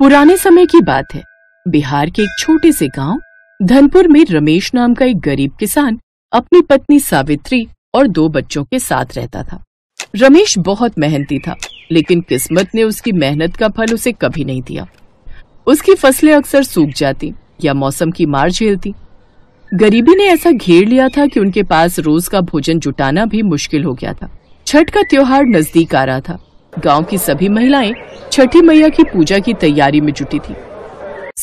पुराने समय की बात है बिहार के एक छोटे से गांव धनपुर में रमेश नाम का एक गरीब किसान अपनी पत्नी सावित्री और दो बच्चों के साथ रहता था रमेश बहुत मेहनती था लेकिन किस्मत ने उसकी मेहनत का फल उसे कभी नहीं दिया उसकी फसलें अक्सर सूख जाती या मौसम की मार झेलती गरीबी ने ऐसा घेर लिया था कि उनके पास रोज का भोजन जुटाना भी मुश्किल हो गया था छठ का त्योहार नजदीक आ रहा था गांव की सभी महिलाएं छठी मैया की पूजा की तैयारी में जुटी थी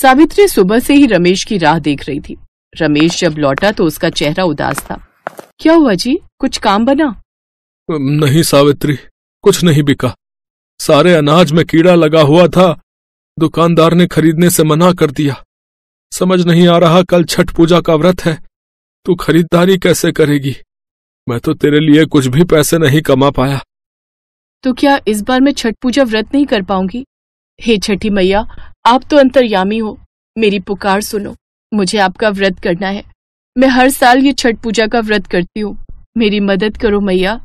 सावित्री सुबह से ही रमेश की राह देख रही थी रमेश जब लौटा तो उसका चेहरा उदास था क्या हुआ जी कुछ काम बना नहीं सावित्री कुछ नहीं बिका सारे अनाज में कीड़ा लगा हुआ था दुकानदार ने खरीदने से मना कर दिया समझ नहीं आ रहा कल छठ पूजा का व्रत है तू खरीदारी कैसे करेगी मैं तो तेरे लिए कुछ भी पैसे नहीं कमा पाया तो क्या इस बार मैं छठ पूजा व्रत नहीं कर पाऊंगी हे छठी मैया आप तो अंतर्यामी हो मेरी पुकार सुनो मुझे आपका व्रत करना है मैं हर साल ये छठ पूजा का व्रत करती हूँ मेरी मदद करो मैया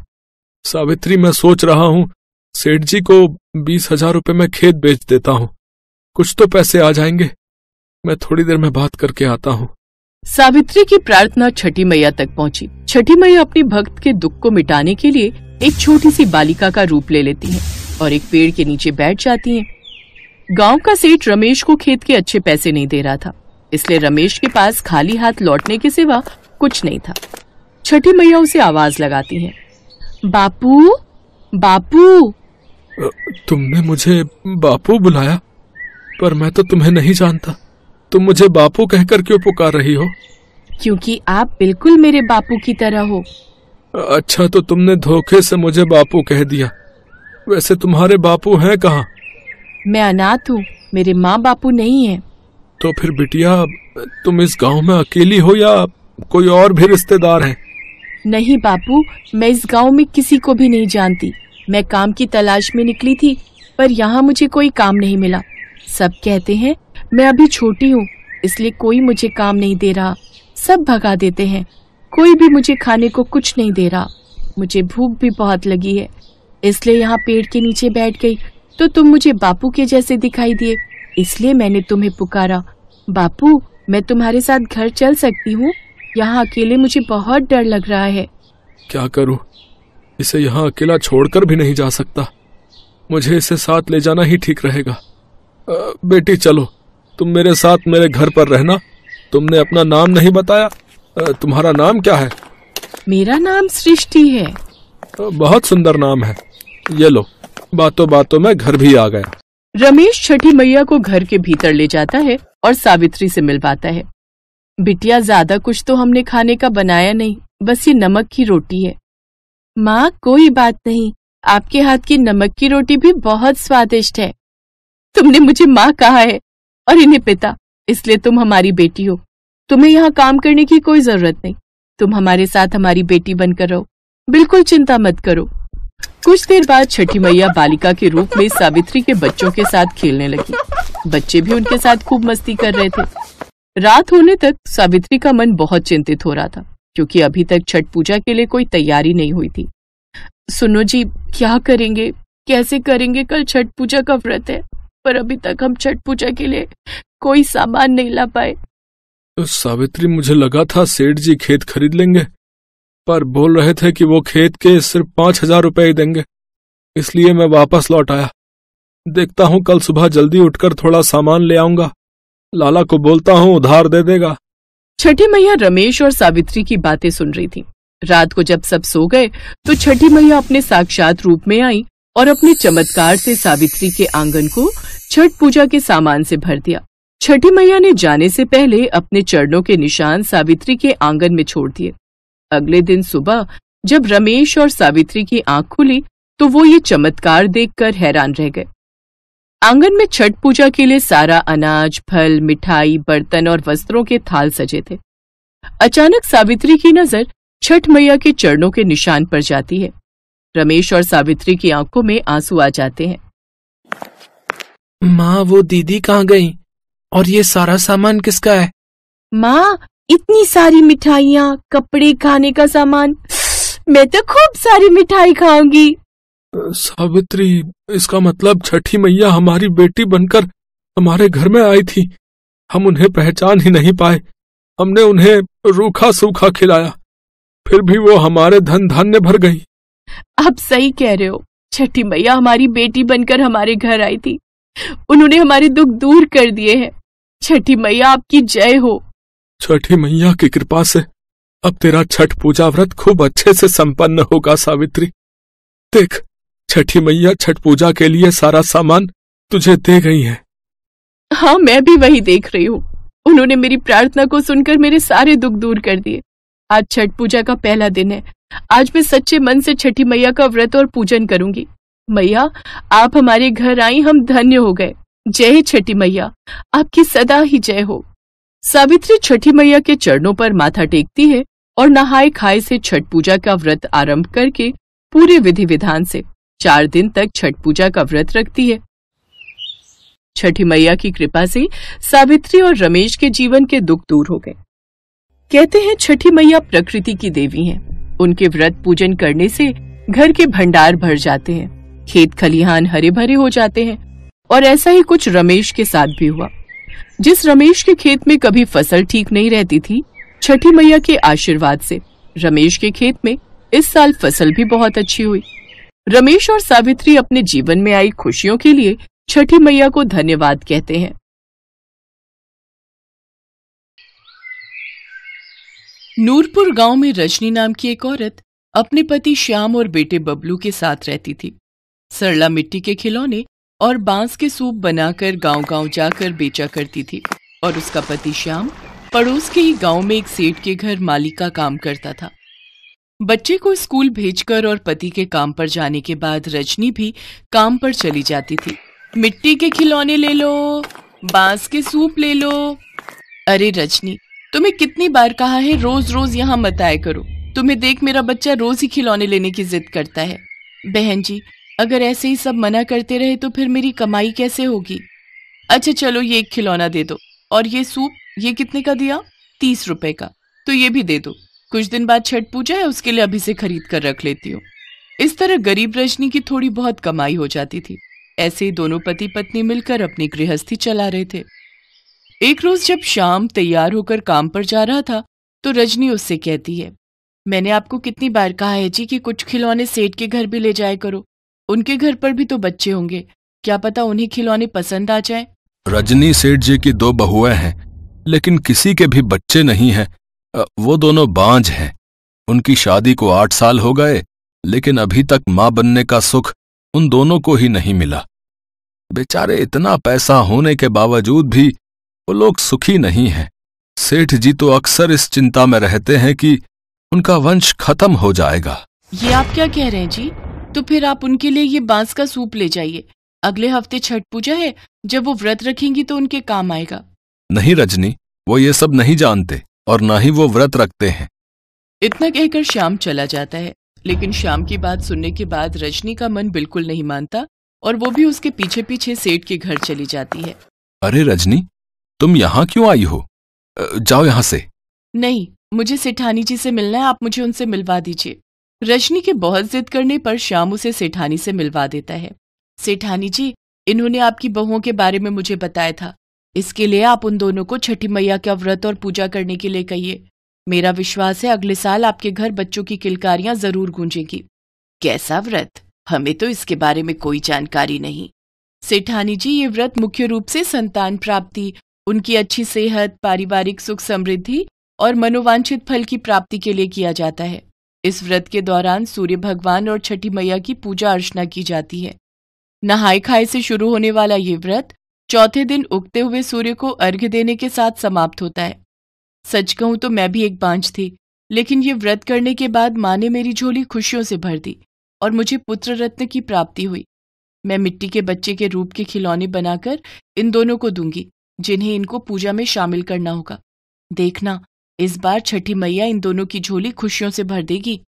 सावित्री मैं सोच रहा हूँ सेठ जी को बीस हजार रूपए में खेत बेच देता हूँ कुछ तो पैसे आ जाएंगे मैं थोड़ी देर में बात करके आता हूँ सावित्री की प्रार्थना छठी मैया तक पहुँची छठी मैया अपनी भक्त के दुख को मिटाने के लिए एक छोटी सी बालिका का रूप ले लेती हैं और एक पेड़ के नीचे बैठ जाती हैं। गांव का सेठ रमेश को खेत के अच्छे पैसे नहीं दे रहा था इसलिए रमेश के पास खाली हाथ लौटने के सिवा कुछ नहीं था छठी मैया उसे आवाज लगाती है बापू बापू तुमने मुझे बापू बुलाया पर मैं तो तुम्हें नहीं जानता तुम मुझे बापू कहकर क्यों पुकार रही हो क्योंकि आप बिल्कुल मेरे बापू की तरह हो अच्छा तो तुमने धोखे से मुझे बापू कह दिया वैसे तुम्हारे बापू हैं कहाँ मैं अनाथ हूँ मेरे माँ बापू नहीं है तो फिर बिटिया तुम इस गांव में अकेली हो या कोई और भी रिश्तेदार है नहीं बापू मैं इस गांव में किसी को भी नहीं जानती मैं काम की तलाश में निकली थी पर यहाँ मुझे कोई काम नहीं मिला सब कहते हैं मैं अभी छोटी हूँ इसलिए कोई मुझे काम नहीं दे रहा सब भगा देते हैं कोई भी मुझे खाने को कुछ नहीं दे रहा मुझे भूख भी बहुत लगी है इसलिए यहाँ पेड़ के नीचे बैठ गई तो तुम मुझे बापू के जैसे दिखाई दिए इसलिए मैंने तुम्हें पुकारा बापू मैं तुम्हारे साथ घर चल सकती हूँ यहाँ अकेले मुझे बहुत डर लग रहा है क्या करूँ इसे यहाँ अकेला छोड़कर भी नहीं जा सकता मुझे इसे साथ ले जाना ही ठीक रहेगा आ, बेटी चलो तुम मेरे साथ मेरे घर पर रहना तुमने अपना नाम नहीं बताया तुम्हारा नाम क्या है मेरा नाम सृष्टि है बहुत सुंदर नाम है ये लो बातों बातों में घर भी आ गया रमेश छठी मैया को घर के भीतर ले जाता है और सावित्री से मिलवाता है बिटिया ज्यादा कुछ तो हमने खाने का बनाया नहीं बस ये नमक की रोटी है माँ कोई बात नहीं आपके हाथ की नमक की रोटी भी बहुत स्वादिष्ट है तुमने मुझे माँ कहा है और इन्हें पिता इसलिए तुम हमारी बेटी हो तुम्हें यहाँ काम करने की कोई जरूरत नहीं तुम हमारे साथ हमारी बेटी बनकर रहो बिल्कुल चिंता मत करो कुछ देर बाद छठी मैया बालिका के रूप में सावित्री के बच्चों के साथ खेलने लगी बच्चे भी उनके साथ खूब मस्ती कर रहे थे रात होने तक सावित्री का मन बहुत चिंतित हो रहा था क्योंकि अभी तक छठ पूजा के लिए कोई तैयारी नहीं हुई थी सुनो जी क्या करेंगे कैसे करेंगे कल छठ पूजा का व्रत है पर अभी तक हम छठ पूजा के लिए कोई सामान नहीं ला पाए सावित्री मुझे लगा था सेठ जी खेत खरीद लेंगे पर बोल रहे थे कि वो खेत के सिर्फ पांच हजार रुपये ही देंगे इसलिए मैं वापस लौट आया देखता हूँ कल सुबह जल्दी उठकर थोड़ा सामान ले आऊंगा लाला को बोलता हूँ उधार दे देगा छठी मैया रमेश और सावित्री की बातें सुन रही थी रात को जब सब सो गए तो छठी मैया अपने साक्षात रूप में आई और अपने चमत्कार से सावित्री के आंगन को छठ पूजा के सामान से भर दिया छठी मैया ने जाने से पहले अपने चरणों के निशान सावित्री के आंगन में छोड़ दिए अगले दिन सुबह जब रमेश और सावित्री की आंख खुली तो वो ये चमत्कार देखकर हैरान रह गए आंगन में छठ पूजा के लिए सारा अनाज फल मिठाई बर्तन और वस्त्रों के थाल सजे थे अचानक सावित्री की नजर छठ मैया के चरणों के निशान पर जाती है रमेश और सावित्री की आंखों में आंसू आ जाते हैं माँ वो दीदी कहाँ गई और ये सारा सामान किसका है माँ इतनी सारी मिठाइयाँ कपड़े खाने का सामान मैं तो खूब सारी मिठाई खाऊंगी सावित्री इसका मतलब छठी मैया हमारी बेटी बनकर हमारे घर में आई थी हम उन्हें पहचान ही नहीं पाए हमने उन्हें रूखा सूखा खिलाया फिर भी वो हमारे धन धान्य भर गई आप सही कह रहे हो छठी मैया हमारी बेटी बनकर हमारे घर आई थी उन्होंने हमारे दुख दूर कर दिए हैं छठी मैया आपकी जय हो छठी मैया की कृपा से अब तेरा छठ पूजा व्रत खूब अच्छे से संपन्न होगा सावित्री देख छठी मैया छठ पूजा के लिए सारा सामान तुझे दे गई है हाँ मैं भी वही देख रही हूँ उन्होंने मेरी प्रार्थना को सुनकर मेरे सारे दुख दूर कर दिए आज छठ पूजा का पहला दिन है आज मैं सच्चे मन से छठी मैया का व्रत और पूजन करूंगी मैया आप हमारे घर आई हम धन्य हो गए जय छठी मैया आपकी सदा ही जय हो सावित्री छठी मैया के चरणों पर माथा टेकती है और नहाए खाए से छठ पूजा का व्रत आरंभ करके पूरे विधि विधान से चार दिन तक छठ पूजा का व्रत रखती है छठी मैया की कृपा से सावित्री और रमेश के जीवन के दुख दूर हो गए कहते हैं छठी मैया प्रकृति की देवी हैं। उनके व्रत पूजन करने से घर के भंडार भर जाते हैं खेत खलिहान हरे भरे हो जाते हैं और ऐसा ही कुछ रमेश के साथ भी हुआ जिस रमेश के खेत में कभी फसल ठीक नहीं रहती थी छठी मैया के आशीर्वाद से रमेश के खेत में इस साल फसल भी बहुत अच्छी हुई रमेश और सावित्री अपने जीवन में आई खुशियों के लिए छठी मैया को धन्यवाद कहते हैं नूरपुर गांव में रजनी नाम की एक औरत अपने पति श्याम और बेटे बबलू के साथ रहती थी सरला मिट्टी के खिलौने और बांस के सूप बनाकर गांव-गांव जाकर बेचा करती थी और उसका पति श्याम पड़ोस के ही गांव में एक सेठ के घर मालिक का काम करता था बच्चे को स्कूल भेजकर और पति के काम पर जाने के बाद रजनी भी काम पर चली जाती थी मिट्टी के खिलौने ले लो बांस के सूप ले लो अरे रजनी तुम्हें कितनी बार कहा है रोज रोज यहाँ मत आया करो तुम्हें देख मेरा बच्चा रोज ही खिलौने लेने की जिद करता है बहन जी अगर ऐसे ही सब मना करते रहे तो फिर मेरी कमाई कैसे होगी अच्छा चलो ये एक खिलौना दे दो और ये सूप ये कितने का दिया तीस रुपए का तो ये भी दे दो कुछ दिन बाद छठ पूजा है उसके लिए अभी से खरीद कर रख लेती हूँ इस तरह गरीब रजनी की थोड़ी बहुत कमाई हो जाती थी ऐसे ही दोनों पति पत्नी मिलकर अपनी गृहस्थी चला रहे थे एक रोज जब शाम तैयार होकर काम पर जा रहा था तो रजनी उससे कहती है मैंने आपको कितनी बार कहा है जी कि कुछ खिलौने सेठ के घर भी ले जाया करो उनके घर पर भी तो बच्चे होंगे क्या पता उन्हें खिलौने पसंद आ जाए रजनी सेठ जी की दो बहुएं हैं लेकिन किसी के भी बच्चे नहीं हैं वो दोनों बांझ हैं उनकी शादी को आठ साल हो गए लेकिन अभी तक मां बनने का सुख उन दोनों को ही नहीं मिला बेचारे इतना पैसा होने के बावजूद भी वो लोग सुखी नहीं हैं सेठ जी तो अक्सर इस चिंता में रहते हैं कि उनका वंश खत्म हो जाएगा ये आप क्या कह रहे हैं जी तो फिर आप उनके लिए ये बांस का सूप ले जाइए अगले हफ्ते छठ पूजा है जब वो व्रत रखेंगी तो उनके काम आएगा नहीं रजनी वो ये सब नहीं जानते और ना ही वो व्रत रखते हैं इतना कहकर श्याम चला जाता है लेकिन श्याम की बात सुनने के बाद रजनी का मन बिल्कुल नहीं मानता और वो भी उसके पीछे पीछे सेठ के घर चली जाती है अरे रजनी तुम यहाँ क्यों आई हो जाओ यहाँ से नहीं मुझे सेठानी जी से मिलना है आप मुझे उनसे मिलवा दीजिए रजनी के बहुत जिद करने पर श्याम उसे सेठानी से मिलवा देता है सेठानी जी इन्होंने आपकी बहुओं के बारे में मुझे बताया था इसके लिए आप उन दोनों को छठी मैया का व्रत और पूजा करने के लिए कहिए मेरा विश्वास है अगले साल आपके घर बच्चों की किलकारियां जरूर गूंजेंगी कैसा व्रत हमें तो इसके बारे में कोई जानकारी नहीं सेठानी जी ये व्रत मुख्य रूप से संतान प्राप्ति उनकी अच्छी सेहत पारिवारिक सुख समृद्धि और मनोवांछित फल की प्राप्ति के लिए किया जाता है इस व्रत के दौरान सूर्य भगवान और छठी मैया की पूजा अर्चना की जाती है नहाय खाए से शुरू होने वाला ये व्रत चौथे दिन उगते हुए सूर्य को अर्घ्य देने के साथ समाप्त होता है सच कहूं तो मैं भी एक बांझ थी लेकिन ये व्रत करने के बाद माँ ने मेरी झोली खुशियों से भर दी और मुझे पुत्र रत्न की प्राप्ति हुई मैं मिट्टी के बच्चे के रूप के खिलौने बनाकर इन दोनों को दूंगी जिन्हें इनको पूजा में शामिल करना होगा देखना इस बार छठी मैया इन दोनों की झोली खुशियों से भर देगी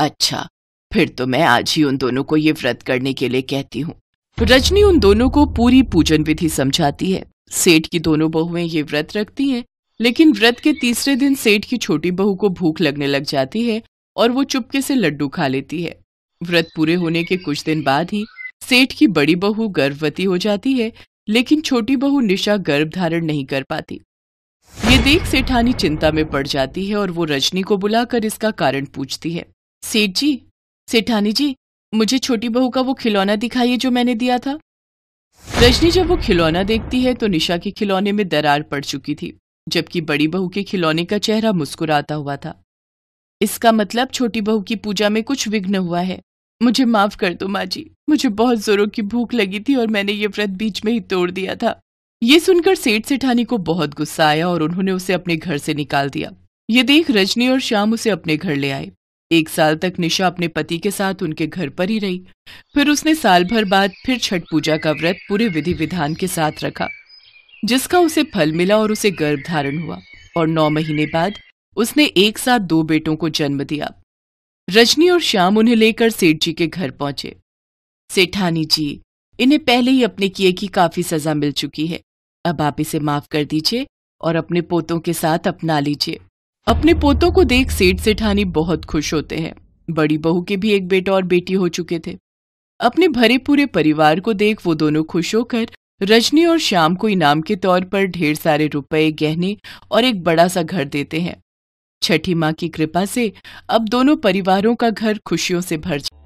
अच्छा फिर तो मैं आज ही उन दोनों को ये व्रत करने के लिए कहती हूँ रजनी उन दोनों को पूरी पूजन विधि समझाती है सेठ की दोनों बहुएं ये व्रत रखती हैं लेकिन व्रत के तीसरे दिन सेठ की छोटी बहू को भूख लगने लग जाती है और वो चुपके से लड्डू खा लेती है व्रत पूरे होने के कुछ दिन बाद ही सेठ की बड़ी बहू गर्भवती हो जाती है लेकिन छोटी बहू निशा गर्भ धारण नहीं कर पाती ये देख सेठानी चिंता में पड़ जाती है और वो रजनी को बुलाकर इसका कारण पूछती है सेठ जी सेठानी जी मुझे छोटी बहू का वो खिलौना दिखाइए जो मैंने दिया था रजनी जब वो खिलौना देखती है तो निशा के खिलौने में दरार पड़ चुकी थी जबकि बड़ी बहू के खिलौने का चेहरा मुस्कुराता हुआ था इसका मतलब छोटी बहू की पूजा में कुछ विघ्न हुआ है मुझे माफ कर दो माँ जी मुझे बहुत जोरों की भूख लगी थी और मैंने ये व्रत बीच में ही तोड़ दिया था ये सुनकर सेठ सेठानी को बहुत गुस्सा आया और उन्होंने उसे अपने घर से निकाल दिया ये देख रजनी और श्याम उसे अपने घर ले आए एक साल तक निशा अपने पति के साथ उनके घर पर ही रही फिर उसने साल भर बाद फिर छठ पूजा का व्रत पूरे विधि विधान के साथ रखा जिसका उसे फल मिला और उसे गर्भ धारण हुआ और नौ महीने बाद उसने एक साथ दो बेटों को जन्म दिया रजनी और श्याम उन्हें लेकर सेठ जी के घर पहुंचे सेठानी जी इन्हें पहले ही अपने किए की काफी सजा मिल चुकी है अब आप इसे माफ कर दीजिए और अपने पोतों के साथ अपना लीजिए अपने पोतों को देख सेठ सेठानी बहुत खुश होते हैं बड़ी बहू के भी एक बेटा और बेटी हो चुके थे अपने भरे पूरे परिवार को देख वो दोनों खुश होकर रजनी और श्याम को इनाम के तौर पर ढेर सारे रुपए गहने और एक बड़ा सा घर देते हैं छठी माँ की कृपा से अब दोनों परिवारों का घर खुशियों से भर जाए